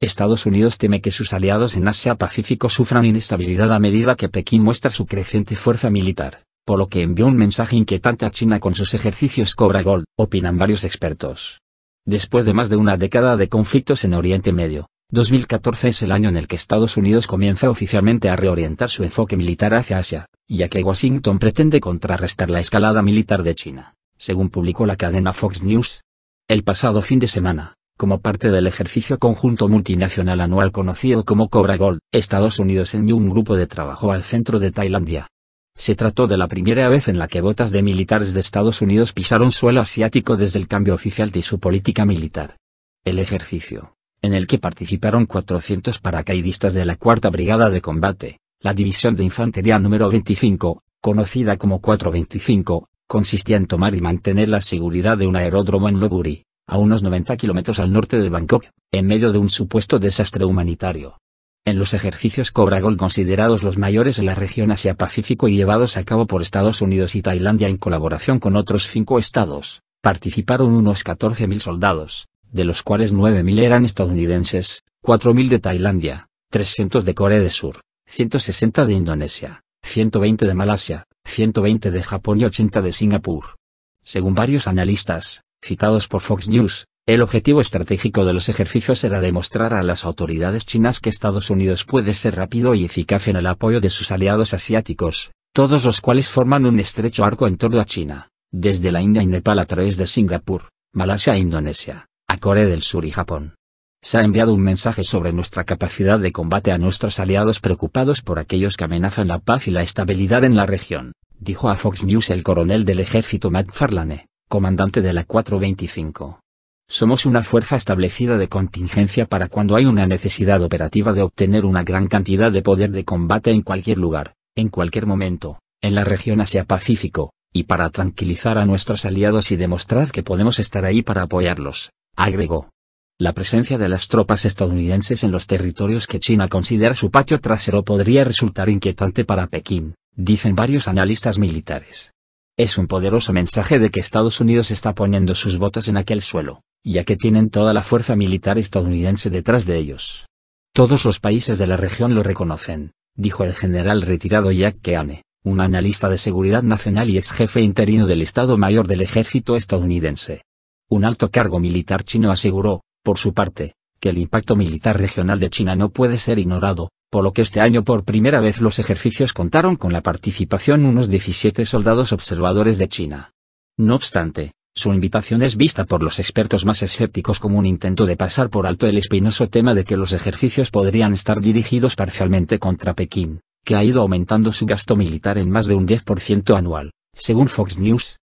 Estados Unidos teme que sus aliados en Asia-Pacífico sufran inestabilidad a medida que Pekín muestra su creciente fuerza militar, por lo que envió un mensaje inquietante a China con sus ejercicios Cobra Gold, opinan varios expertos. Después de más de una década de conflictos en Oriente Medio, 2014 es el año en el que Estados Unidos comienza oficialmente a reorientar su enfoque militar hacia Asia, ya que Washington pretende contrarrestar la escalada militar de China, según publicó la cadena Fox News. El pasado fin de semana, como parte del ejercicio conjunto multinacional anual conocido como Cobra Gold, Estados Unidos envió un grupo de trabajo al centro de Tailandia. Se trató de la primera vez en la que botas de militares de Estados Unidos pisaron suelo asiático desde el cambio oficial de su política militar. El ejercicio, en el que participaron 400 paracaidistas de la Cuarta Brigada de Combate, la División de Infantería número 25, conocida como 425, consistía en tomar y mantener la seguridad de un aeródromo en Loburi, a unos 90 kilómetros al norte de Bangkok, en medio de un supuesto desastre humanitario. En los ejercicios Cobra Gold considerados los mayores en la región Asia-Pacífico y llevados a cabo por Estados Unidos y Tailandia en colaboración con otros cinco estados, participaron unos 14.000 soldados, de los cuales 9.000 eran estadounidenses, 4.000 de Tailandia, 300 de Corea del Sur, 160 de Indonesia, 120 de Malasia, 120 de Japón y 80 de Singapur. Según varios analistas, citados por Fox News, el objetivo estratégico de los ejercicios era demostrar a las autoridades chinas que Estados Unidos puede ser rápido y eficaz en el apoyo de sus aliados asiáticos, todos los cuales forman un estrecho arco en torno a China, desde la India y Nepal a través de Singapur, Malasia e Indonesia, a Corea del Sur y Japón. Se ha enviado un mensaje sobre nuestra capacidad de combate a nuestros aliados preocupados por aquellos que amenazan la paz y la estabilidad en la región, dijo a Fox News el coronel del ejército Matt Farlane comandante de la 425. Somos una fuerza establecida de contingencia para cuando hay una necesidad operativa de obtener una gran cantidad de poder de combate en cualquier lugar, en cualquier momento, en la región Asia-Pacífico, y para tranquilizar a nuestros aliados y demostrar que podemos estar ahí para apoyarlos, agregó. La presencia de las tropas estadounidenses en los territorios que China considera su patio trasero podría resultar inquietante para Pekín, dicen varios analistas militares. Es un poderoso mensaje de que Estados Unidos está poniendo sus botas en aquel suelo, ya que tienen toda la fuerza militar estadounidense detrás de ellos. Todos los países de la región lo reconocen, dijo el general retirado Jack Keane, un analista de seguridad nacional y ex jefe interino del Estado Mayor del Ejército estadounidense. Un alto cargo militar chino aseguró, por su parte, que el impacto militar regional de China no puede ser ignorado, por lo que este año por primera vez los ejercicios contaron con la participación unos 17 soldados observadores de China. No obstante, su invitación es vista por los expertos más escépticos como un intento de pasar por alto el espinoso tema de que los ejercicios podrían estar dirigidos parcialmente contra Pekín, que ha ido aumentando su gasto militar en más de un 10% anual, según Fox News.